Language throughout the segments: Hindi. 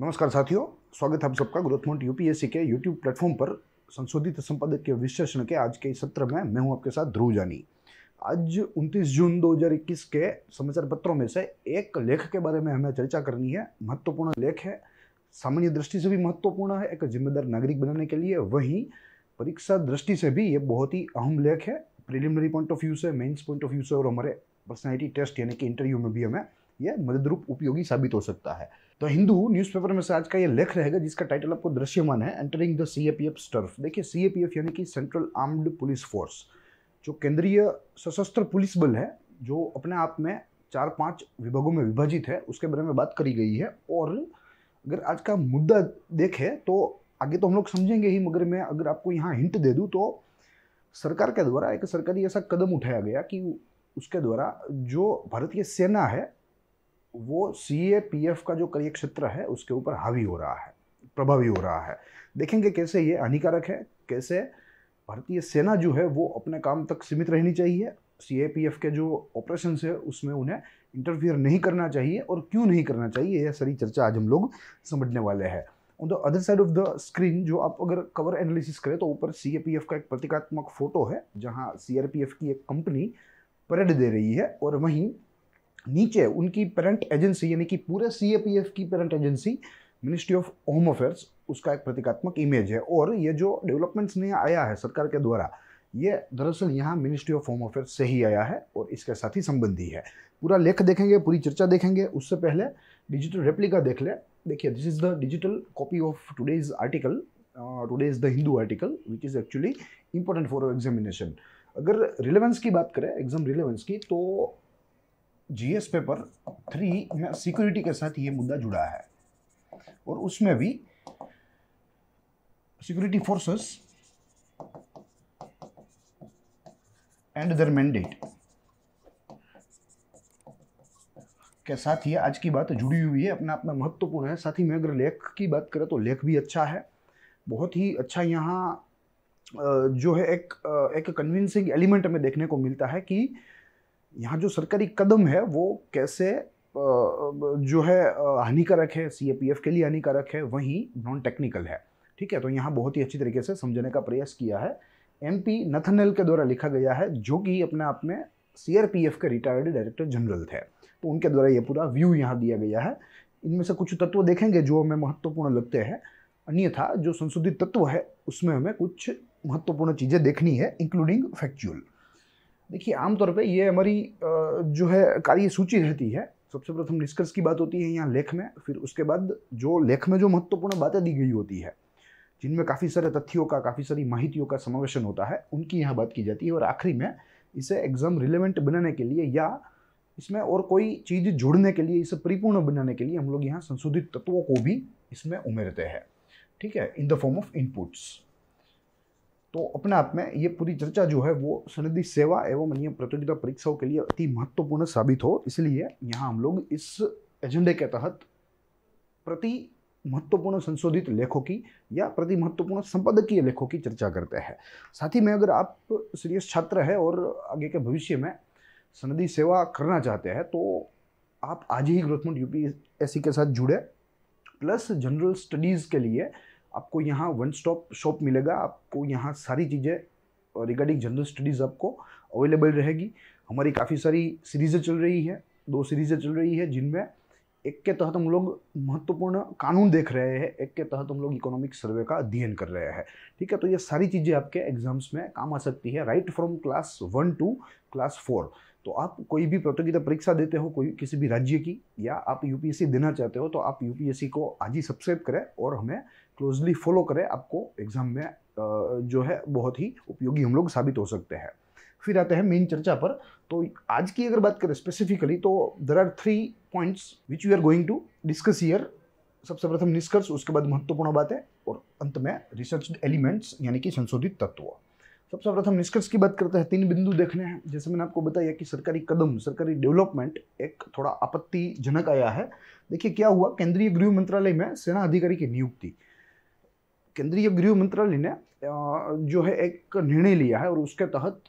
नमस्कार साथियों स्वागत है आप सबका मोट यूपीएससी के यूट्यूब प्लेटफॉर्म पर संशोधित संपादक के विश्लेषण के आज के सत्र में मैं हूं आपके साथ ध्रुव जानी आज 29 जून 2021 के समाचार पत्रों में से एक लेख के बारे में हमें चर्चा करनी है महत्वपूर्ण लेख है सामान्य दृष्टि से भी महत्वपूर्ण है एक जिम्मेदार नागरिक बनाने के लिए वहीं परीक्षा दृष्टि से भी ये बहुत ही अहम लेख है प्रिलिमिनरी पॉइंट ऑफ व्यू से मेन्स पॉइंट ऑफ व्यू से और हमारे पर्सनैलिटी टेस्ट यानी कि इंटरव्यू में भी हमें यह मददरूप उपयोगी साबित हो सकता है तो हिंदू न्यूज़पेपर में से आज का ये लेख रहेगा जिसका टाइटल आपको दृश्यमान है entering the C A P F turf देखिए सी ए पी एफ यानी कि सेंट्रल आर्म्ड पुलिस फोर्स जो केंद्रीय सशस्त्र पुलिस बल है जो अपने आप में चार पांच विभागों में विभाजित है उसके बारे में बात करी गई है और अगर आज का मुद्दा देखें तो आगे तो हम लोग समझेंगे ही मगर मैं अगर आपको यहाँ हिंट दे दूँ तो सरकार के द्वारा एक सरकारी ऐसा कदम उठाया गया कि उसके द्वारा जो भारतीय सेना है वो सी ए पी एफ का जो करियर क्षेत्र है उसके ऊपर हावी हो रहा है प्रभावी हो रहा है देखेंगे कैसे ये हानिकारक है कैसे भारतीय सेना जो है वो अपने काम तक सीमित रहनी चाहिए सी ए पी एफ के जो ऑपरेशन है उसमें उन्हें इंटरफियर नहीं करना चाहिए और क्यों नहीं करना चाहिए यह सारी चर्चा आज हम लोग समझने वाले हैं on the other side of the screen जो आप अगर कवर एनालिसिस करें तो ऊपर सी ए पी एफ का एक प्रतीकात्मक फोटो है जहां सी आर पी एफ की एक कंपनी परेड दे रही है और वहीं नीचे उनकी पेरेंट एजेंसी यानी कि पूरे सी की parent agency ministry of home affairs उसका एक प्रतीकात्मक इमेज है और ये जो डेवलपमेंट्स में आया है सरकार के द्वारा ये दरअसल यहाँ मिनिस्ट्री ऑफ होम अफेयर्स से ही आया है और इसके साथ ही संबंधी है पूरा लेख देखेंगे पूरी चर्चा देखेंगे उससे पहले डिजिटल रेप्लिका देख ले देखिए this is the digital copy of today's article is the Hindu article which is actually important for examination अगर रिलेवेंस की बात करें एग्जाम रिलेवेंस की तो जीएस पेपर थ्री में सिक्योरिटी के साथ ये मुद्दा जुड़ा है और उसमें भी security forces and their mandate के साथ ही आज की बात जुड़ी हुई है अपने आप में महत्वपूर्ण है साथ ही में अगर लेख की बात करें तो लेख भी अच्छा है बहुत ही अच्छा यहाँ जो है एक एक कन्विंसिंग एलिमेंट हमें देखने को मिलता है कि यहाँ जो सरकारी कदम है वो कैसे जो है हानिकारक है सी के लिए हानिकारक है वहीं नॉन टेक्निकल है ठीक है तो यहाँ बहुत ही अच्छी तरीके से समझने का प्रयास किया है एम पी नथनल के द्वारा लिखा गया है जो कि अपने आप में सी के रिटायर्ड डायरेक्टर जनरल थे तो उनके द्वारा ये पूरा व्यू यहाँ दिया गया है इनमें से कुछ तत्व देखेंगे जो हमें महत्वपूर्ण लगते हैं अन्यथा जो संशोधित तत्व है उसमें हमें कुछ महत्वपूर्ण चीज़ें देखनी है इंक्लूडिंग फैक्चुअल देखिए आमतौर पे ये हमारी जो है कार्य सूची रहती है सबसे प्रथम निष्कर्ष की बात होती है यहाँ लेख में फिर उसके बाद जो लेख में जो महत्वपूर्ण बातें दी गई होती है जिनमें काफ़ी सारे तथ्यों का काफ़ी सारी माहितियों का समावेशन होता है उनकी यहाँ बात की जाती है और आखिरी में इसे एग्ज़ाम रिलेवेंट बनाने के लिए या इसमें और कोई चीज़ जोड़ने के लिए इसे परिपूर्ण बनाने के लिए हम लोग यहाँ संशोधित तत्वों को भी इसमें उमेरते हैं ठीक है in the form of inputs तो अपने आप में ये पूरी चर्चा जो है वो सनदी सेवा एवं अन्य प्रतियोगिता परीक्षाओं के लिए अति महत्वपूर्ण साबित हो इसलिए यहाँ हम लोग इस एजेंडे के तहत प्रति महत्वपूर्ण संशोधित लेखों की या प्रति महत्वपूर्ण संपादकीय लेखों की चर्चा करते हैं साथ ही में अगर आप सीरियस छात्र हैं और आगे के भविष्य में सनदी सेवा करना चाहते हैं तो आप आज ही यू पी के साथ जुड़े प्लस जनरल स्टडीज़ के लिए आपको यहाँ वन स्टॉप शॉप मिलेगा आपको यहाँ सारी चीज़ें रिगार्डिंग जनरल स्टडीज़ आपको अवेलेबल रहेगी हमारी काफ़ी सारी सीरीज़ें चल रही है दो सीरीज़ें चल रही है जिनमें एक के तहत हम लोग महत्वपूर्ण कानून देख रहे हैं एक के तहत हम लोग इकोनॉमिक सर्वे का अध्ययन कर रहे हैं ठीक है तो ये सारी चीज़ें आपके एग्जाम्स में काम आ सकती है right from class one to class four तो आप कोई भी प्रतियोगिता परीक्षा देते हो कोई किसी भी राज्य की या आप यूपीएससी देना चाहते हो तो आप यूपीएससी को आज ही सब्सक्राइब करें और हमें क्लोजली फॉलो करें आपको एग्जाम में जो है बहुत ही उपयोगी हम लोग साबित हो सकते हैं फिर आते हैं मेन चर्चा पर तो आज की अगर बात करें स्पेसिफिकली तो there are three points which you are going to discuss here सबसे प्रथम निष्कर्ष उसके बाद महत्वपूर्ण बातें और अंत में रिसर्च एलिमेंट्स यानी कि संशोधित तत्व सबसे प्रथम निष्कर्ष की बात करते हैं तीन बिंदु देखने हैं जैसे मैंने आपको बताया कि सरकारी कदम सरकारी डेवलपमेंट एक थोड़ा आपत्तिजनक आया है देखिए क्या हुआ केंद्रीय गृह मंत्रालय में सेना अधिकारी की नियुक्ति केंद्रीय गृह मंत्रालय ने जो है एक निर्णय लिया है और उसके तहत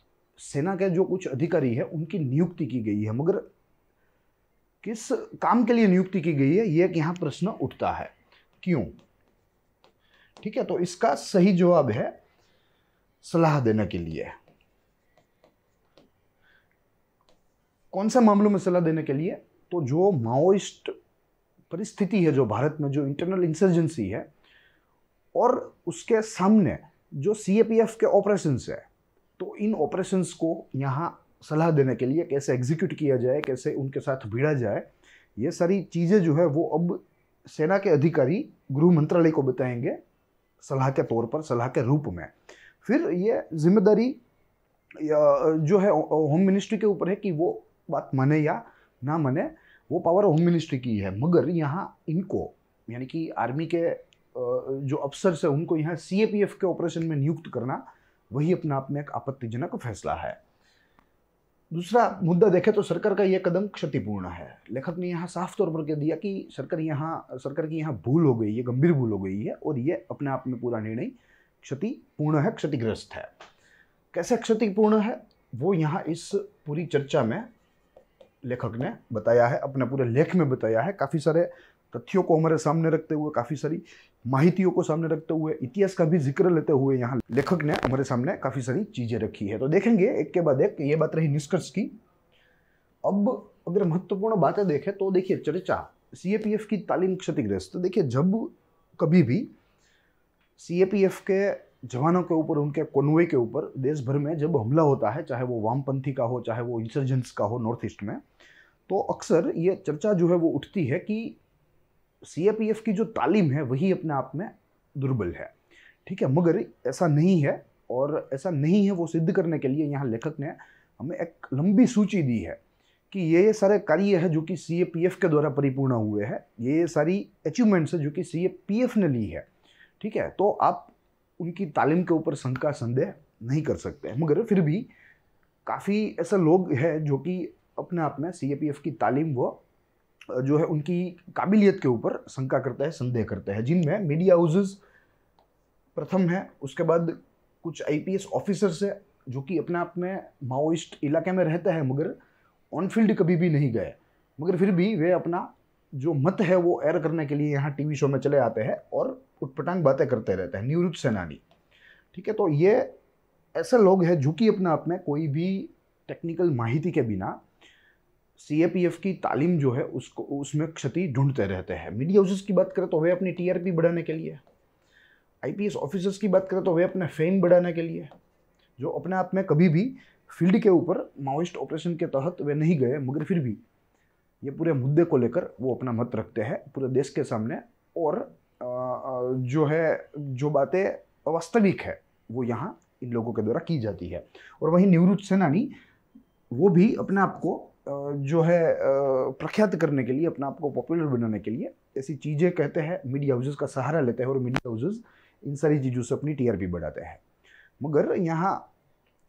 सेना के जो कुछ अधिकारी है उनकी नियुक्ति की गई है मगर किस काम के लिए नियुक्ति की गई है ये यहाँ प्रश्न उठता है क्यों ठीक है तो इसका सही जवाब है सलाह देने के लिए कौन से मामलों में सलाह देने के लिए तो जो माओइस्ट परिस्थिति है जो भारत में जो इंटरनल इंसर्जेंसी है और उसके सामने जो सी के ऑपरेशंस है तो इन ऑपरेशंस को यहाँ सलाह देने के लिए कैसे एग्जीक्यूट किया जाए कैसे उनके साथ भिड़ा जाए ये सारी चीज़ें जो है वो अब सेना के अधिकारी गृह मंत्रालय को बताएंगे सलाह के तौर पर सलाह के रूप में फिर ये जिम्मेदारी जो है होम मिनिस्ट्री के ऊपर है कि वो बात माने या ना माने वो पावर होम मिनिस्ट्री की है मगर यहाँ इनको यानी कि आर्मी के जो अफसर है उनको यहाँ सी के ऑपरेशन में नियुक्त करना वही अपने आप में एक आपत्तिजनक फैसला है दूसरा मुद्दा देखें तो सरकार का यह कदम क्षतिपूर्ण है लेखक ने यहाँ साफ तौर पर कह दिया कि सरकार यहाँ सरकार की यहाँ भूल हो गई है गंभीर भूल हो गई है और ये अपने आप में पूरा निर्णय क्षतिपूर्ण है क्षतिग्रस्त है कैसे क्षतिपूर्ण है वो यहाँ इस पूरी चर्चा में लेखक ने बताया है अपने पूरे लेख में बताया है काफ़ी सारे तथ्यों को हमारे सामने रखते हुए काफ़ी सारी माहितियों को सामने रखते हुए इतिहास का भी जिक्र लेते हुए यहाँ लेखक ने हमारे सामने काफ़ी सारी चीज़ें रखी है तो देखेंगे एक के बाद एक ये बात रही निष्कर्ष की अब अगर महत्वपूर्ण बातें देखें तो देखिए चर्चा सी की तालीम क्षतिग्रस्त तो देखिए जब कभी भी सी के जवानों के ऊपर उनके कन्वे के ऊपर देश भर में जब हमला होता है चाहे वो वामपंथी का हो चाहे वो इंसर्जेंट्स का हो नॉर्थ ईस्ट में तो अक्सर ये चर्चा जो है वो उठती है कि सी की जो तालीम है वही अपने आप में दुर्बल है ठीक है मगर ऐसा नहीं है और ऐसा नहीं है वो सिद्ध करने के लिए यहाँ लेखक ने हमें एक लंबी सूची दी है कि ये ये सारे कार्य है जो कि सी के द्वारा परिपूर्ण हुए हैं ये ये सारी अचीवमेंट्स है जो कि सी ने ली है ठीक है तो आप उनकी तालीम के ऊपर शंका संदेह नहीं कर सकते मगर फिर भी काफ़ी ऐसे लोग हैं जो कि अपने आप में सी की तालीम वो जो है उनकी काबिलियत के ऊपर शंका करता है संदेह करता है जिनमें मीडिया हाउसेज प्रथम है उसके बाद कुछ आईपीएस ऑफिसर्स है जो कि अपने आप में माओइस्ट इलाके में रहता है मगर ऑन फील्ड कभी भी नहीं गए मगर फिर भी वे अपना जो मत है वो एयर करने के लिए यहाँ टीवी शो में चले आते हैं और उटपटांग बातें करते रहते हैं निवृत्त सेनानी ठीक है तो ये ऐसे लोग हैं जो कि अपने आप में कोई भी टेक्निकल माहिती के बिना सी की तालीम जो है उसको उसमें क्षति ढूंढते रहते हैं मीडिया हाउसेस की बात करें तो वे अपनी टी बढ़ाने के लिए आई ऑफिसर्स की बात करें तो वे अपने फेम बढ़ाने के लिए जो अपने आप में कभी भी फील्ड के ऊपर माओइस्ट ऑपरेशन के तहत वे नहीं गए मगर फिर भी ये पूरे मुद्दे को लेकर वो अपना मत रखते हैं पूरे देश के सामने और जो है जो बातें वास्तविक है वो यहाँ इन लोगों के द्वारा की जाती है और वहीं निवृत्त सेनानी वो भी अपने आप को जो है प्रख्यात करने के लिए अपने आप को पॉपुलर बनाने के लिए ऐसी चीज़ें कहते हैं मीडिया हाउसेज का सहारा लेते हैं और मीडिया हाउसेज इन सारी चीज़ों से अपनी टीआरपी बढ़ाते हैं मगर यहाँ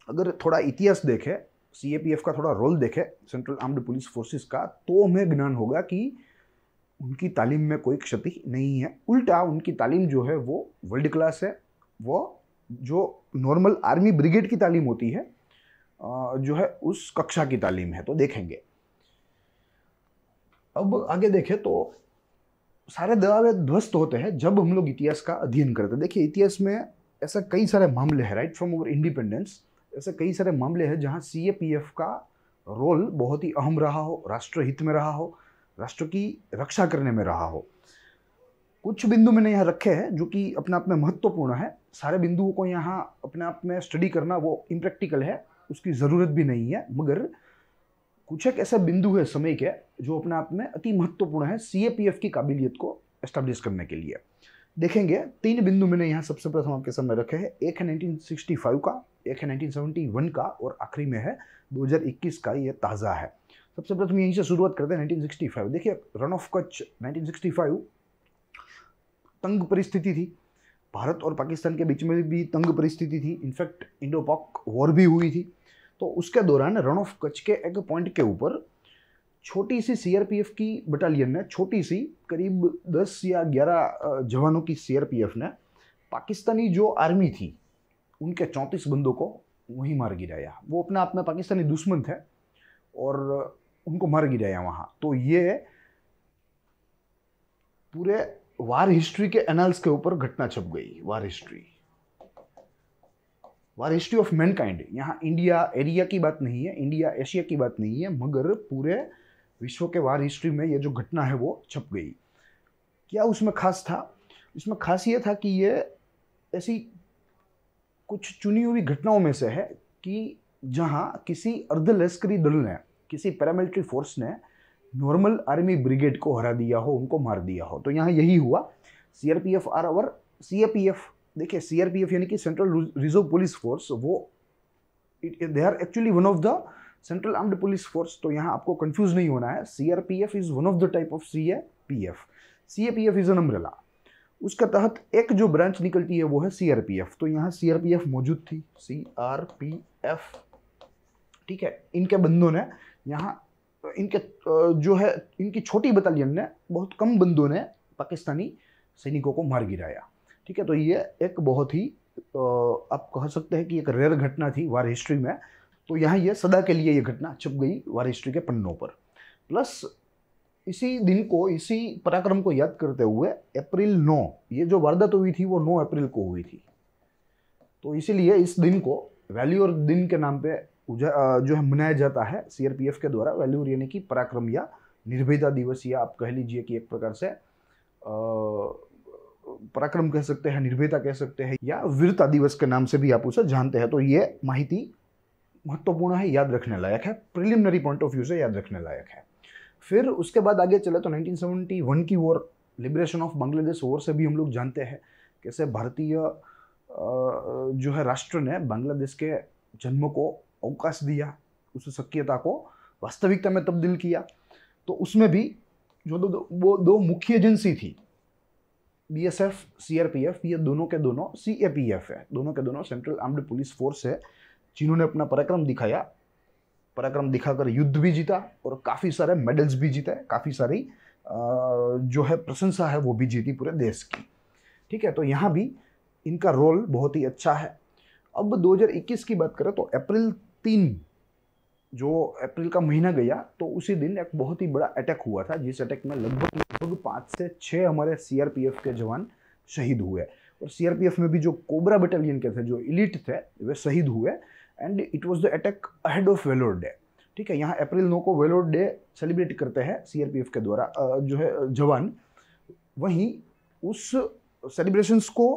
अगर थोड़ा इतिहास देखें एफ़ का थोड़ा रोल देखें सेंट्रल आर्म्ड पुलिस फोर्सेस का तो हमें ज्ञान होगा कि उनकी तालीम में कोई क्षति नहीं है उल्टा उनकी तालीम जो है वो वर्ल्ड क्लास है वो जो नॉर्मल आर्मी ब्रिगेड की तालीम होती है जो है उस कक्षा की तालीम है तो देखेंगे अब आगे देखें तो सारे दावे ध्वस्त होते हैं जब हम लोग इतिहास का अध्ययन करते हैं देखिए इतिहास में ऐसा कई सारे मामले हैं राइट फ्रॉम ओवर इंडिपेंडेंस ऐसे कई सारे मामले हैं जहाँ सी का रोल बहुत ही अहम रहा हो राष्ट्र हित में रहा हो राष्ट्र की रक्षा करने में रहा हो कुछ बिंदु मैंने यहाँ रखे हैं जो कि अपने आप में महत्वपूर्ण है सारे बिंदुओं को यहाँ अपने आप में स्टडी करना वो इम्प्रैक्टिकल है उसकी ज़रूरत भी नहीं है मगर कुछ एक ऐसा बिंदु है समय के जो अपने आप में अति महत्वपूर्ण है सी की काबिलियत को एस्टेब्लिश करने के लिए देखेंगे तीन बिंदु मैंने यहाँ सबसे प्रथम आपके सामने रखे हैं एक है नाइनटीन का एक है 1971 का और आखिरी में है 2021 का ये ताज़ा है सबसे प्रथम यहीं से शुरुआत करते हैं नाइनटीन देखिए रन ऑफ कच्छ नाइनटीन तंग परिस्थिति थी भारत और पाकिस्तान के बीच में भी तंग परिस्थिति थी इनफैक्ट इंडो पॉक वॉर भी हुई थी तो उसके दौरान रन ऑफ कच्छ के एक पॉइंट के ऊपर छोटी सी सीआरपीएफ की बटालियन ने छोटी सी करीब दस या ग्यारह जवानों की सीआरपीएफ ने पाकिस्तानी जो आर्मी थी उनके चौंतीस बंदों को वहीं मार गिराया वो अपने आप में पाकिस्तानी दुश्मन थे और उनको मार गिराया वहाँ तो ये पूरे वार हिस्ट्री के एनाल्स के ऊपर घटना छप गई war history war history of mankind यहाँ इंडिया एरिया की बात नहीं है इंडिया एशिया की बात नहीं है मगर पूरे विश्व के वार हिस्ट्री में ये जो घटना है वो छप गई क्या उसमें खास था इसमें खास ये था कि ये ऐसी कुछ चुनी हुई घटनाओं में से है कि जहाँ किसी अर्धलश्करी दल ने किसी पैरामिलिट्री फोर्स ने नॉर्मल आर्मी ब्रिगेड को हरा दिया हो उनको मार दिया हो तो यहाँ यही हुआ C R P F are our C A P F देखिए सीआरपीएफ यानी कि सेंट्रल रिजर्व पुलिस फोर्स वो they are actually one of the central armed police force तो यहाँ आपको कंफ्यूज नहीं होना है CRPF is one of the type of C A P F C A P F is an umbrella उसके तहत एक जो ब्रांच निकलती है वो है सीआरपीएफ तो यहाँ सीआरपीएफ मौजूद थी सीआरपीएफ ठीक है इनके बंदों ने यहाँ इनके जो है इनकी छोटी बटालियन ने बहुत कम बंदों ने पाकिस्तानी सैनिकों को मार गिराया ठीक है तो ये एक बहुत ही आप कह सकते हैं कि एक रेयर घटना थी वार हिस्ट्री में तो यहाँ ये सदा के लिए ये घटना छुप गई वार हिस्ट्री के पन्नों पर प्लस इसी दिन को इसी पराक्रम को याद करते हुए अप्रैल 9 ये जो वारदात तो हुई थी वो 9 अप्रैल को हुई थी तो इसीलिए इस दिन को वैल्यूर दिन के नाम पे जो है मनाया जाता है सीआरपीएफ के द्वारा वैल्यूर यानी कि पराक्रम या निर्भयता दिवस या आप कह लीजिए कि एक प्रकार से आ, पराक्रम कह सकते हैं निर्भयता कह सकते हैं या वीरता दिवस के नाम से भी आप उसे जानते हैं तो ये माहिती महत्वपूर्ण है याद रखने लायक है प्रिलिमिनरी पॉइंट ऑफ व्यू से याद रखने लायक है फिर उसके बाद आगे चले तो 1971 की war liberation of Bangladesh war से भी हम लोग जानते हैं कैसे भारतीय जो है राष्ट्र ने बांग्लादेश के जन्म को अवकाश दिया उस सक्रियता को वास्तविकता में तब्दील किया तो उसमें भी जो दो, दो वो दो मुख्य एजेंसी थी B S F C R P F ये दोनों के दोनों सी ए पी एफ है दोनों के दोनों सेंट्रल आर्म्ड पुलिस फोर्स है जिन्होंने अपना पराक्रम दिखाया पराक्रम दिखाकर युद्ध भी जीता और काफ़ी सारे मेडल्स भी जीते काफ़ी सारी जो है प्रशंसा है वो भी जीती पूरे देश की ठीक है तो यहाँ भी इनका रोल बहुत ही अच्छा है अब 2021 की बात करें तो अप्रैल तीन जो अप्रैल का महीना गया तो उसी दिन एक बहुत ही बड़ा अटैक हुआ था जिस अटैक में लगभग लगभग पाँच से छः हमारे सी के जवान शहीद हुए और सी में भी जो कोबरा बटालियन के थे जो इलीट थे वे शहीद हुए and it was the attack ahead of valour day ठीक है यहाँ अप्रैल नौ को वेलोर डे सेलिब्रेट करते हैं सी के द्वारा जो है जवान वहीं उस सेलिब्रेशंस को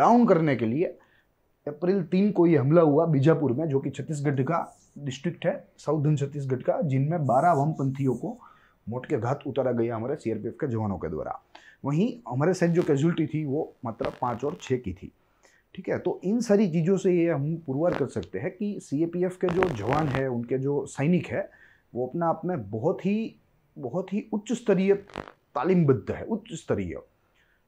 डाउन करने के लिए अप्रैल तीन को ये हमला हुआ बीजापुर में जो कि छत्तीसगढ़ का डिस्ट्रिक्ट है साउथर्न छत्तीसगढ़ का जिनमें बारह वामपंथियों को मौत के घात उतारा गया हमारे सीआरपीएफ के जवानों के द्वारा वहीं हमारे साथ जो कैजुअलिटी थी वो मात्र पाँच और छः की थी ठीक है तो इन सारी चीज़ों से ये हम पुरवार कर सकते हैं कि सी के जो जवान है उनके जो सैनिक है वो अपना आप में बहुत ही बहुत ही उच्च स्तरीय तालीमबद्ध है उच्च स्तरीय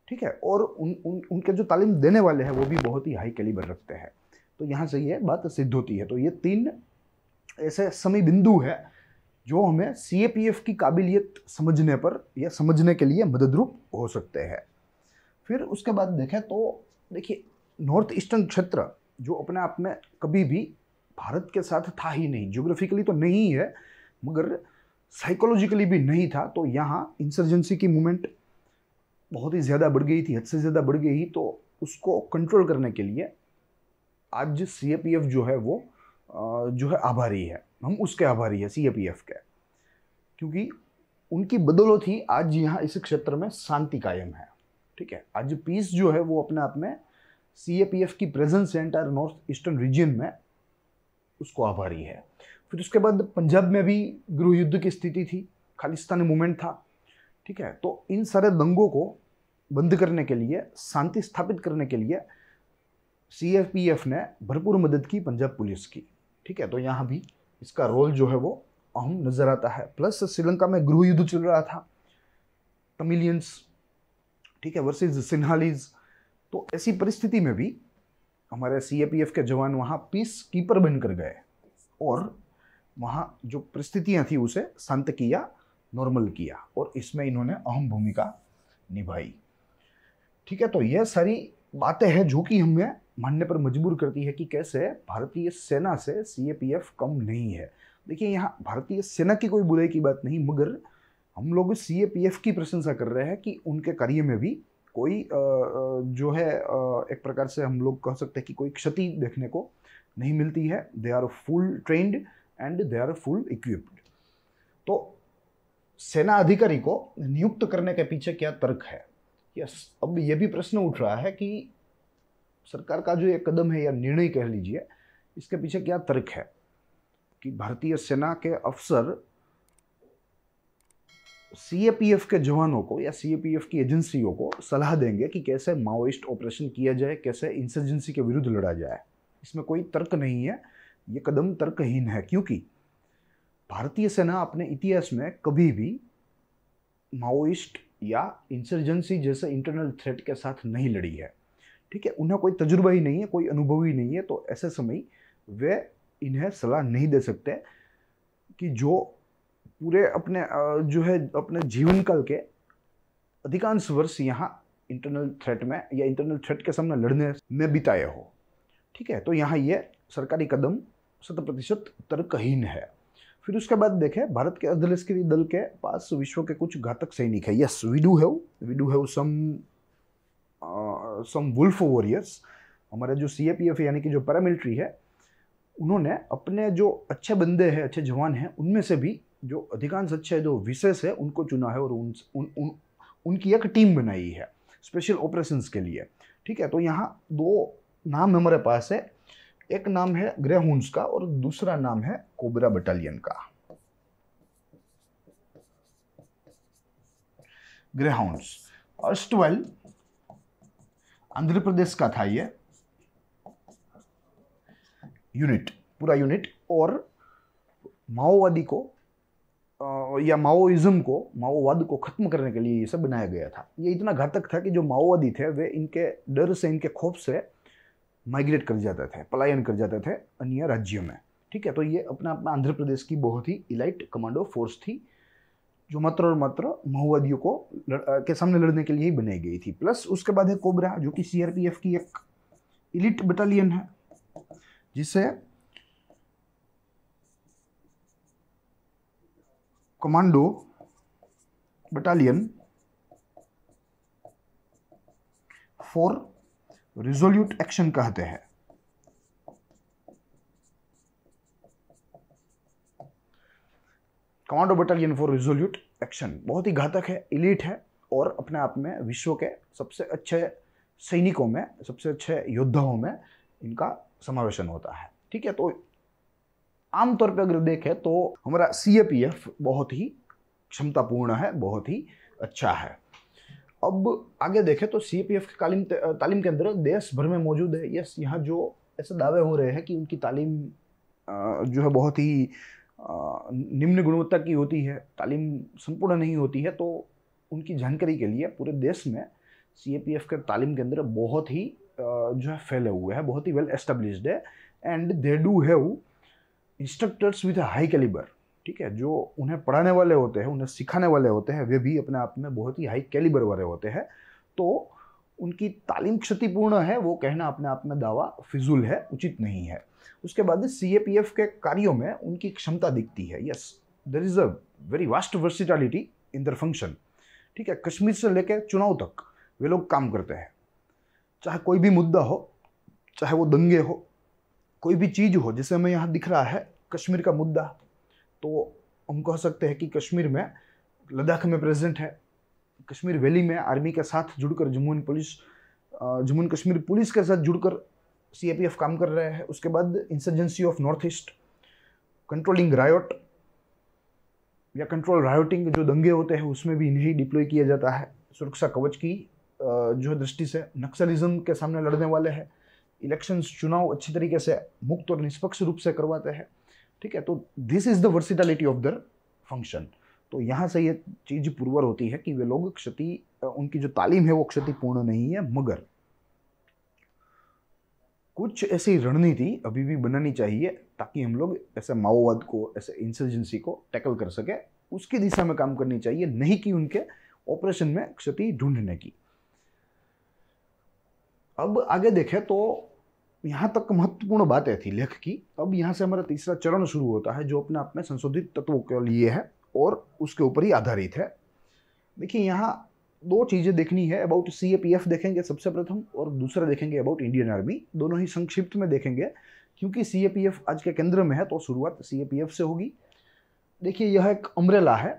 ठीक है और उन, उन उनके जो तालीम देने वाले हैं वो भी बहुत ही हाई कैलिबर रखते हैं तो यहाँ से ये बात सिद्ध होती है तो ये तीन ऐसे समय बिंदु है जो हमें सी की काबिलियत समझने पर या समझने के लिए मदद रूप हो सकते हैं फिर उसके बाद देखें तो देखिए नॉर्थ ईस्टर्न क्षेत्र जो अपने आप में कभी भी भारत के साथ था ही नहीं ज्योग्राफिकली तो नहीं है मगर साइकोलॉजिकली भी नहीं था तो यहाँ इंसर्जेंसी की मूवमेंट बहुत ही ज़्यादा बढ़ गई थी हद से ज़्यादा बढ़ गई तो उसको कंट्रोल करने के लिए आज सी जो है वो जो है आभारी है हम उसके आभारी हैं सी ए पी एफ के क्योंकि उनकी बदौलत ही आज यहाँ इस क्षेत्र में शांति कायम है ठीक है आज पीस जो है वो अपने आप में सी ए पी एफ की presence entire north eastern region में उसको आभारी है फिर उसके बाद पंजाब में भी गृह युद्ध की स्थिति थी खालिस्तानी मूवमेंट था ठीक है तो इन सारे दंगों को बंद करने के लिए शांति स्थापित करने के लिए सी ने भरपूर मदद की पंजाब पुलिस की ठीक है तो यहाँ भी इसका रोल जो है वो अहम नज़र आता है प्लस श्रीलंका में गृह युद्ध चल रहा था तमिलियंस ठीक है वर्सेज सिन्हालीज तो ऐसी परिस्थिति में भी हमारे सी के जवान वहाँ पीस कीपर बनकर गए और वहाँ जो परिस्थितियाँ थी उसे शांत किया नॉर्मल किया और इसमें इन्होंने अहम भूमिका निभाई ठीक है तो यह सारी बातें हैं जो कि हमने मानने पर मजबूर करती है कि कैसे भारतीय सेना से सी कम नहीं है देखिए यहाँ भारतीय सेना की कोई बुराई की बात नहीं मगर हम लोग सी की प्रशंसा कर रहे हैं कि उनके कार्य में भी कोई जो है एक प्रकार से हम लोग कह सकते हैं कि कोई क्षति देखने को नहीं मिलती है they are full trained and they are full equipped तो सेना अधिकारी को नियुक्त करने के पीछे क्या तर्क है यस अब ये भी प्रश्न उठ रहा है कि सरकार का जो ये कदम है या निर्णय कह लीजिए इसके पीछे क्या तर्क है कि भारतीय सेना के अफसर सीएपीएफ के जवानों को या सीएपीएफ की एजेंसियों को सलाह देंगे कि कैसे माओइस्ट ऑपरेशन किया जाए कैसे इंसर्जेंसी के विरुद्ध लड़ा जाए इसमें कोई तर्क नहीं है ये कदम तर्कहीन है क्योंकि भारतीय सेना अपने इतिहास में कभी भी माओइस्ट या इंसर्जेंसी जैसे इंटरनल थ्रेट के साथ नहीं लड़ी है ठीक है उन्हें कोई तजुर्बा ही नहीं है कोई अनुभव ही नहीं है तो ऐसे समय वे इन्हें सलाह नहीं दे सकते कि जो पूरे अपने जो है अपने जीवन काल के अधिकांश वर्ष यहाँ इंटरनल थ्रेट में या इंटरनल थ्रेट के सामने लड़ने में बिताए हो ठीक है तो यहाँ ये सरकारी कदम शत प्रतिशत तर्कहीन है फिर उसके बाद देखें भारत के अर्धलश्करी दल के पास विश्व के कुछ घातक सैनिक है yes we do have we do have some some wolf warriors हमारे जो सी यानी कि जो पैरामिलिट्री है उन्होंने अपने जो अच्छे बंदे हैं अच्छे जवान हैं उनमें से भी जो अधिकांश अच्छे जो विशेष है उनको चुना है और उन, उन, उन उनकी एक टीम बनाई है स्पेशल ऑपरेशंस के लिए ठीक है तो यहाँ दो नाम हमारे पास है एक नाम है ग्रेहूंस का और दूसरा नाम है कोबरा बटालियन का ग्रेहाउंड्स अर्स्टवेल आंध्र प्रदेश का था ये यूनिट पूरा यूनिट और माओवादी को या माओइज्म को माओवाद को ख़त्म करने के लिए ये सब बनाया गया था ये इतना घातक था कि जो माओवादी थे वे इनके डर से इनके खौफ से माइग्रेट कर जाते थे पलायन कर जाते थे अन्य राज्यों में ठीक है तो ये अपना अपना आंध्र प्रदेश की बहुत ही इलाइट कमांडो फोर्स थी जो मत्र और मत्र माओवादियों को के सामने लड़ने के लिए ही बनाई गई थी प्लस उसके बाद है कोबरा जो कि सीआरपीएफ की एक इलिट बटालियन है जिसे commando battalion for resolute action कहते हैं commando battalion for resolute action बहुत ही घातक है इलीट है और अपने आप में विश्व के सबसे अच्छे सैनिकों में सबसे अच्छे योद्धाओं में इनका समावेशन होता है ठीक है तो आमतौर पर अगर देखें तो हमारा सी बहुत ही क्षमतापूर्ण है बहुत ही अच्छा है अब आगे देखें तो सी पी एफ के तालीम तालीम के अंदर देश भर में मौजूद है यस यहाँ जो ऐसे दावे हो रहे हैं कि उनकी तालीम जो है बहुत ही निम्न गुणवत्ता की होती है तालीम संपूर्ण नहीं होती है तो उनकी जानकारी के लिए पूरे देश में सी ए पी एफ के तालीम केंद्र बहुत ही जो है फैले हुए हैं बहुत ही वेल एस्टेब्लिश्ड है and they do have instructors with high calibre ठीक है जो उन्हें पढ़ाने वाले होते हैं उन्हें सिखाने वाले होते हैं वे भी अपने आप में बहुत ही हाई कैलिबर वाले होते हैं तो उनकी तालीम क्षतिपूर्ण है वो कहना अपने आप में दावा फिजूल है उचित नहीं है उसके बाद सी के कार्यों में उनकी क्षमता दिखती है yes there is a very vast versatility in their function ठीक है कश्मीर से लेकर चुनाव तक वे लोग काम करते हैं चाहे कोई भी मुद्दा हो चाहे वो दंगे हो कोई भी चीज़ हो जैसे हमें यहाँ दिख रहा है कश्मीर का मुद्दा तो हम कह सकते हैं कि कश्मीर में लद्दाख में प्रेजेंट है कश्मीर वैली में आर्मी के साथ जुड़कर Jammu and police Jammu and Kashmir police के साथ जुड़कर सी काम कर रहा है उसके बाद insurgency of north east controlling riot या कंट्रोल रायोटिंग जो दंगे होते हैं उसमें भी इन्हें डिप्लॉय किया जाता है सुरक्षा कवच की जो दृष्टि से नक्सलिज्म के सामने लड़ने वाले हैं इलेक्शंस चुनाव अच्छी तरीके से मुक्त और निष्पक्ष रूप से करवाते हैं ठीक है तो this is the versatility of their function तो यहाँ से ये चीज़ पूर्वर होती है कि वे लोग क्षति उनकी जो तालीम है वो क्षतिपूर्ण नहीं है मगर कुछ ऐसी रणनीति अभी भी बनानी चाहिए ताकि हम लोग ऐसे माओवाद को ऐसे इंसर्जेंसी को टैकल कर सके उसकी दिशा में काम करनी चाहिए नहीं कि उनके ऑपरेशन में क्षति ढूंढने की अब आगे देखें तो यहाँ तक महत्वपूर्ण बातें थी लेख की अब यहाँ से हमारा तीसरा चरण शुरू होता है जो अपने आप में संशोधित तत्वों के लिए है और उसके ऊपर ही आधारित है देखिए यहाँ दो चीज़ें देखनी है अबाउट सी देखेंगे सबसे प्रथम और दूसरा देखेंगे अबाउट इंडियन आर्मी दोनों ही संक्षिप्त में देखेंगे क्योंकि सी आज के केंद्र में है तो शुरुआत सी से होगी देखिए यह एक अम्ब्रेला है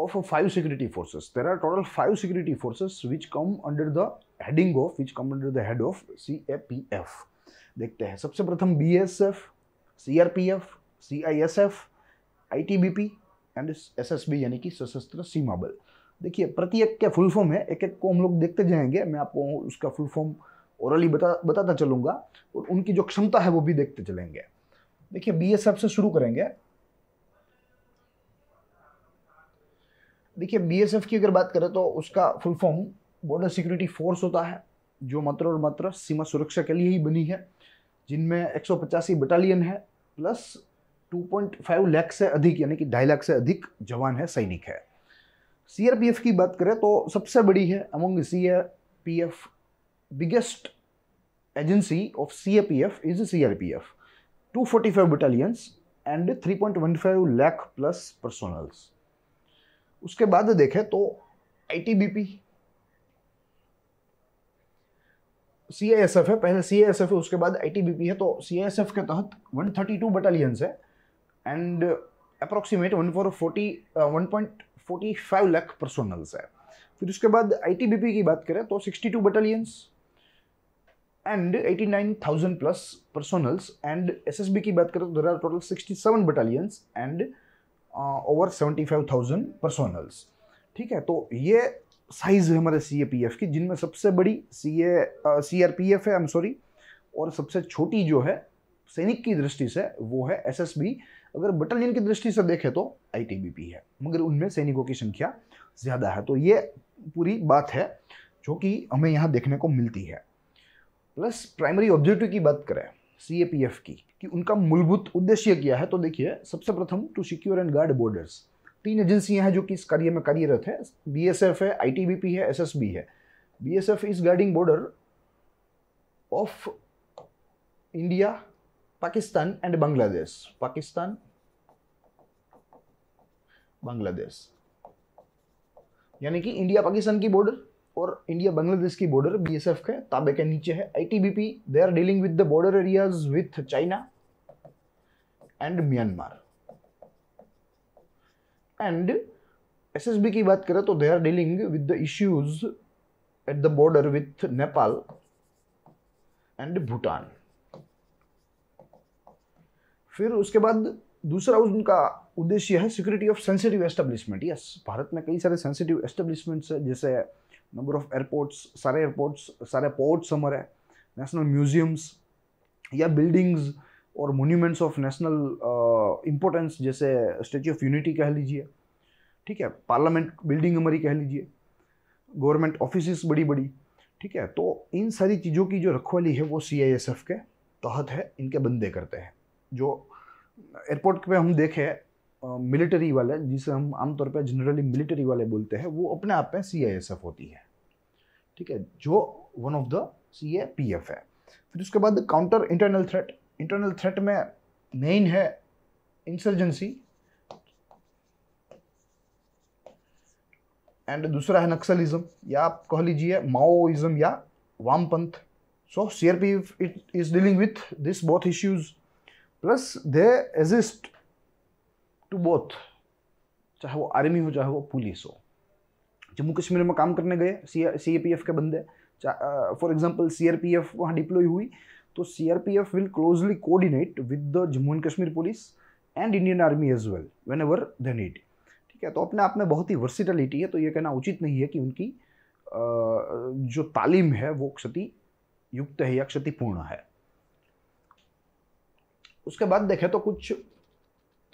of five security forces there are total five security forces which come under the heading of which come under the head of C देखते हैं सबसे प्रथम B S F C R P F C I S F I T B P and S S B यानी कि सशस्त्र सीमा बल देखिए प्रत्येक के फुल फॉर्म है एक एक को हम लोग देखते जाएंगे मैं आपको उसका फुल फॉर्म ओरली बता बताता चलूंगा और उनकी जो क्षमता है वो भी देखते चलेंगे देखिए बी एस एफ से शुरू करेंगे देखिए बी एस एफ की अगर बात करें तो उसका full form border security force होता है जो मात्र और मात्र सीमा सुरक्षा के लिए ही बनी है जिनमें एक सौ पचासी बटालियन है प्लस 2.5 लाख से अधिक यानी कि ढाई लाख से अधिक जवान है सैनिक है सीआरपीएफ की बात करें तो सबसे बड़ी है among F biggest agency of C F is C R P F two forty five battalions and three five lakh plus personnels उसके बाद देखें तो I I T B P C S F है पहले सी आई एस एफ है उसके बाद आई टी बी पी है तो सी एस एफ के तहत वन थर्टी टू बटालियंस है and approximate one four forty one point forty five lakh personnels है फिर उसके बाद आईटीबीपी की बात करें तो sixty two battalions and eighty nine thousand plus personnels and SSB की बात करें तो there are total 67 battalions and over seventy five thousand personnels ठीक है तो ये साइज है हमारे सी की जिनमें सबसे बड़ी C A C R P F है आई एम सॉरी और सबसे छोटी जो है सैनिक की दृष्टि से वो है एसएसबी एस अगर बटालियन की दृष्टि से देखें तो आईटीबीपी है मगर उनमें सैनिकों की संख्या ज़्यादा है तो ये पूरी बात है जो कि हमें यहाँ देखने को मिलती है प्लस प्राइमरी ऑब्जेक्टिव की बात करें सी की कि उनका मूलभूत उद्देश्य क्या है तो देखिए सबसे प्रथम to secure and guard borders तीन एजेंसियां हैं जो कि इस कार्य में कार्यरत है बी है आई है एस है B is guarding border of India Pakistan and Bangladesh. Pakistan, Bangladesh यानी कि इंडिया पाकिस्तान की बॉर्डर और इंडिया बांग्लादेश की बॉर्डर बीएसएफ के ताबे के नीचे है ITBP they are dealing with the border areas with China and Myanmar and SSB की बात करें तो they are dealing with the issues at the border with Nepal and Bhutan फिर उसके बाद दूसरा उनका उद्देश्य है security of sensitive establishment yes Bharat में कई सारे सेंसिटिव एस्टेब्लिशमेंट्स है जैसे नंबर ऑफ एयरपोर्ट्स सारे एयरपोर्ट्स सारे पोर्ट्स हमारे नेशनल म्यूजियम्स या बिल्डिंग्स और मोन्यूमेंट्स ऑफ नेशनल इम्पोर्टेंस जैसे स्टेचू ऑफ यूनिटी कह लीजिए ठीक है पार्लियामेंट बिल्डिंग हमारी कह लीजिए गवर्नमेंट ऑफिस बड़ी बड़ी ठीक है तो इन सारी चीज़ों की जो रखवाली है वो सी के तहत है इनके बंदे करते हैं जो एयरपोर्ट पे हम देखे मिलिट्री वाले जिसे हम आमतौर पर जनरली मिलिट्री वाले बोलते हैं वो अपने आप में सी होती है ठीक है जो one of the C A P F है फिर उसके बाद counter internal threat internal threat में मेन है इंसर्जेंसी एंड दूसरा है नक्सलिज्म या आप कह लीजिए माओइज्म या वामपंथ so C R P it is dealing with this both issues plus they assist to both चाहे वो आर्मी हो चाहे वो पुलिस हो जम्मू कश्मीर में काम करने गए सी ए पी एफ के बंदे for example C R P F वहाँ डिप्लॉय हुई तो C R P F will closely coordinate with the Jammu and Kashmir police and Indian army as well whenever the need ठीक है तो अपने आप में बहुत ही वर्सिटलिटी है तो ये कहना उचित नहीं है कि उनकी जो तालीम है वो क्षति युक्त है या क्षतिपूर्ण है उसके बाद देखें तो कुछ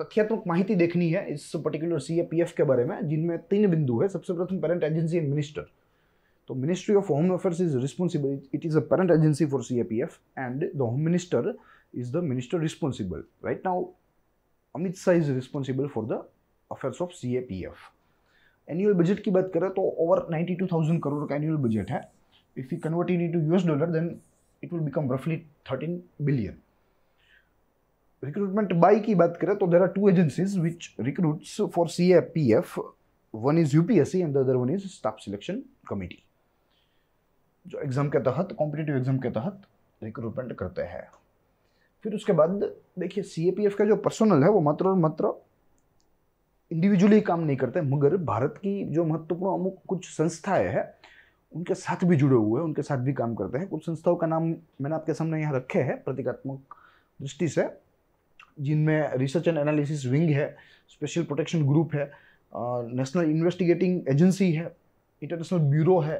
तथ्यात्मक माहिती देखनी है इस पर्टिकुलर सी के बारे में जिनमें तीन बिंदु है सबसे प्रथम पेरेंट एजेंसी एंड मिनिस्टर तो ministry of home affairs is responsible it is a parent agency for C and the home minister is the minister responsible. Right now, Amit Shah is responsible for the affairs P F annual budget की बात करें तो ओवर 92,000 करोड़ का एनुअल बजट है if you convert into U S dollar then it will become रफली 13 बिलियन रिक्रूटमेंट बाई की बात करें तो there are recruits for C A P F one is U P S C and other one is staff selection committee जो एग्ज़ाम के तहत कॉम्पिटिटिव एग्ज़ाम के तहत रिक्रूटमेंट करते हैं फिर उसके बाद देखिए सी ए पी एफ का जो पर्सनल है वो मात्र और मात्र इंडिविजुअली काम नहीं करते मगर भारत की जो महत्वपूर्ण अमुक कुछ संस्थाएं हैं उनके साथ भी जुड़े हुए हैं उनके साथ भी काम करते हैं कुछ संस्थाओं का नाम मैंने आपके सामने यहाँ रखे हैं प्रतीकात्मक दृष्टि से जिनमें रिसर्च एंड एनालिसिस विंग है स्पेशल प्रोटेक्शन ग्रुप है नेशनल इन्वेस्टिगेटिंग एजेंसी है इंटरनेशनल ब्यूरो है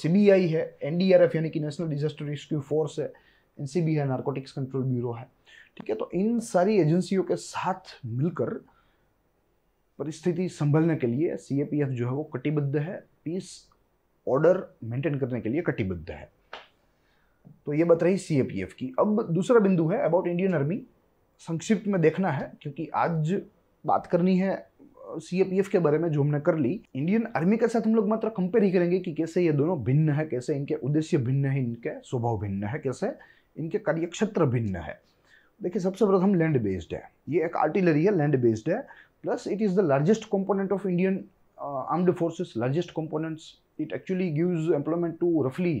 सीबीआई है एनडीआरएफ यानी कि नेशनल डिजास्टर रेस्क्यू फोर्स है एनसीबी है नारकोटिक्स कंट्रोल ब्यूरो है ठीक है तो इन सारी एजेंसियों के साथ मिलकर परिस्थिति संभलने के लिए सीएपीएफ जो है वो कटिबद्ध है पीस ऑर्डर मेंटेन करने के लिए कटिबद्ध है तो ये बत रही सी की अब दूसरा बिंदु है अबाउट इंडियन आर्मी संक्षिप्त में देखना है क्योंकि आज बात करनी है सी के बारे में जो हमने कर ली इंडियन आर्मी के साथ हम लोग मात्र कंपेयर ही करेंगे कि कैसे ये दोनों भिन्न है कैसे इनके उद्देश्य भिन्न है इनके स्वभाव भिन्न है कैसे इनके कार्यक्षेत्र भिन्न है देखिए सबसे प्रथम लैंड बेस्ड है ये एक आर्टिलरी है लैंड बेस्ड है plus it is the largest component of Indian armed forces largest components it actually gives employment to रफली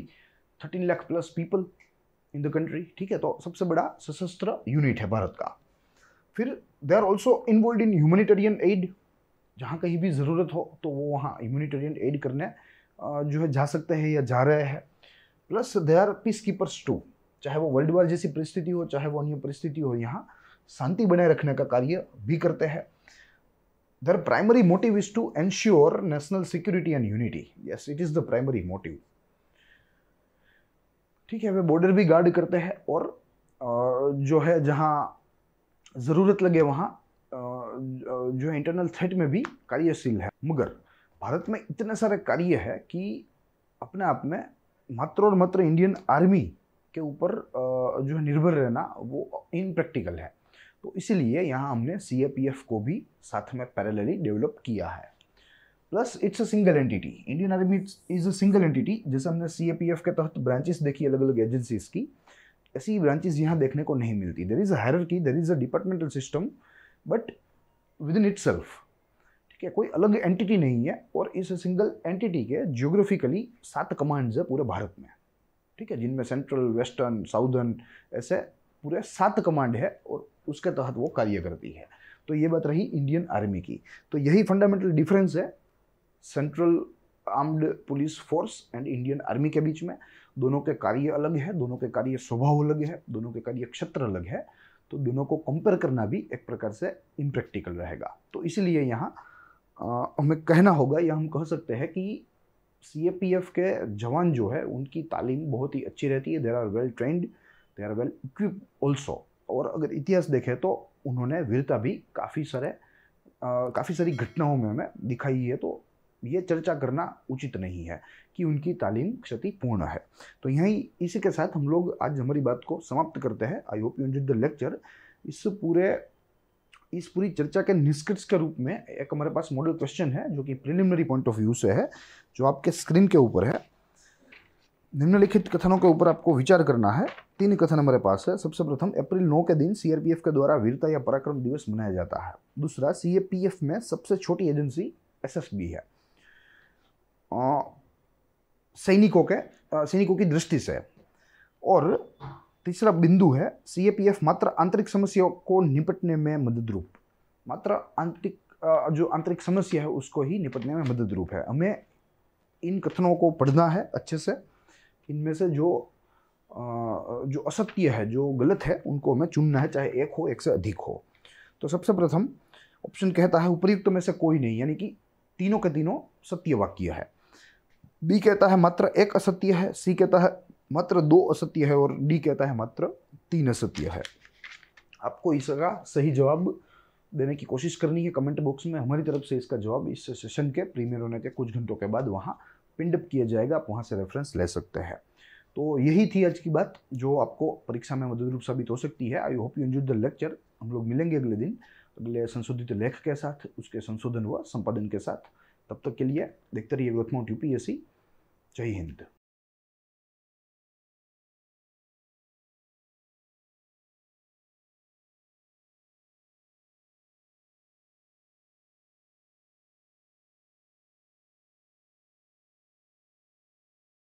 thirteen lakh plus people in the country ठीक है तो सबसे बड़ा सशस्त्र यूनिट है भारत का फिर they are also involve in humanitarian aid जहाँ कहीं भी ज़रूरत हो तो वो वहाँ ह्यूमनिटेरियन एड करने जो है जा सकते हैं या जा रहे हैं plus they are peace keepers too चाहे वो वर्ल्ड वार जैसी परिस्थिति हो चाहे वो अन्य परिस्थिति हो यहाँ शांति बनाए रखने का कार्य भी करते हैं their primary motive is to ensure national security and unity yes it is the primary motive ठीक है वे बॉर्डर भी गार्ड करते हैं और जो है जहाँ ज़रूरत लगे वहाँ जो है इंटरनल थ्रेट में भी कार्यशील है मगर भारत में इतने सारे कार्य है कि अपने आप में मात्र और मात्र इंडियन आर्मी के ऊपर जो है निर्भर रहना वो इनप्रैक्टिकल है तो इसीलिए यहाँ हमने सी को भी साथ में पैरेलली डेवलप किया है plus it's a single entity Indian army is a single entity जैसे हमने सी के तहत ब्रांचेस देखी अलग अलग एजेंसीज की ऐसी ब्रांचेस यहाँ देखने को नहीं मिलती देर is a key there is a departmental system but within it ठीक है कोई अलग एंटिटी नहीं है और इस सिंगल एंटिटी के जियोग्राफिकली सात कमांड्स है पूरे भारत में ठीक है जिनमें सेंट्रल वेस्टर्न साउदर्न ऐसे पूरे सात कमांड है और उसके तहत वो कार्य करती है तो ये बात रही इंडियन आर्मी की तो यही फंडामेंटल डिफरेंस है central armed police force and Indian army के बीच में दोनों के कार्य अलग है दोनों के कार्य स्वभाव अलग है दोनों के कार्य क्षेत्र अलग है तो दोनों को कंपेयर करना भी एक प्रकार से इम्प्रैक्टिकल रहेगा तो इसलिए यहाँ हमें कहना होगा या हम कह सकते हैं कि सी के जवान जो है उनकी तालीम बहुत ही अच्छी रहती है there are well trained they are well equip also और अगर इतिहास देखें तो उन्होंने वीरता भी काफ़ी सारे काफ़ी सारी घटनाओं में हमें दिखाई है तो ये चर्चा करना उचित नहीं है कि उनकी तालीम क्षतिपूर्ण है तो यहीं इसी के साथ हम लोग आज हमारी बात को समाप्त करते हैं I hope you enjoy the lecture इस पूरे इस पूरी चर्चा के निष्कर्ष के रूप में एक हमारे पास मॉडल क्वेश्चन है जो कि प्रिलिमिनरी पॉइंट ऑफ व्यू से है जो आपके स्क्रीन के ऊपर है निम्नलिखित कथनों के ऊपर आपको विचार करना है तीन कथन हमारे पास है सबसे प्रथम अप्रैल नौ के दिन सीआरपीएफ के द्वारा वीरता या पराक्रम दिवस मनाया जाता है दूसरा सीएपीएफ में सबसे छोटी एजेंसी एसएसबी है सैनिकों के सैनिकों की दृष्टि से और तीसरा बिंदु है सीएपीएफ मात्र आंतरिक समस्याओं को निपटने में मदद रूप मात्र आंतरिक जो आंतरिक समस्या है उसको ही निपटने में मदद रूप है हमें इन कथनों को पढ़ना है अच्छे से इनमें से जो जो असत्य है जो गलत है उनको हमें चुनना है चाहे एक हो एक से अधिक हो तो सबसे प्रथम ऑप्शन कहता है उपयुक्त में से कोई नहीं यानी कि तीनों के तीनों सत्य वाक्य है बी कहता है मात्र एक असत्य है सी कहता है मात्र दो असत्य है और डी कहता है मात्र तीन असत्य है आपको इसका सही जवाब देने की कोशिश करनी है कमेंट बॉक्स में हमारी तरफ से इसका जवाब इस सेशन के प्रीमियर होने के कुछ घंटों के बाद वहाँ पिंडअप किया जाएगा आप वहाँ से रेफरेंस ले सकते हैं तो यही थी आज की बात जो आपको परीक्षा में मदद रूप साबित हो सकती है I hope you enjoy the lecture हम लोग मिलेंगे अगले दिन अगले संशोधित लेख के साथ उसके संशोधन व संपादन के साथ तब तक के लिए देखते रहिए ग्रोथ माउंट यूपीएससी जय हिंद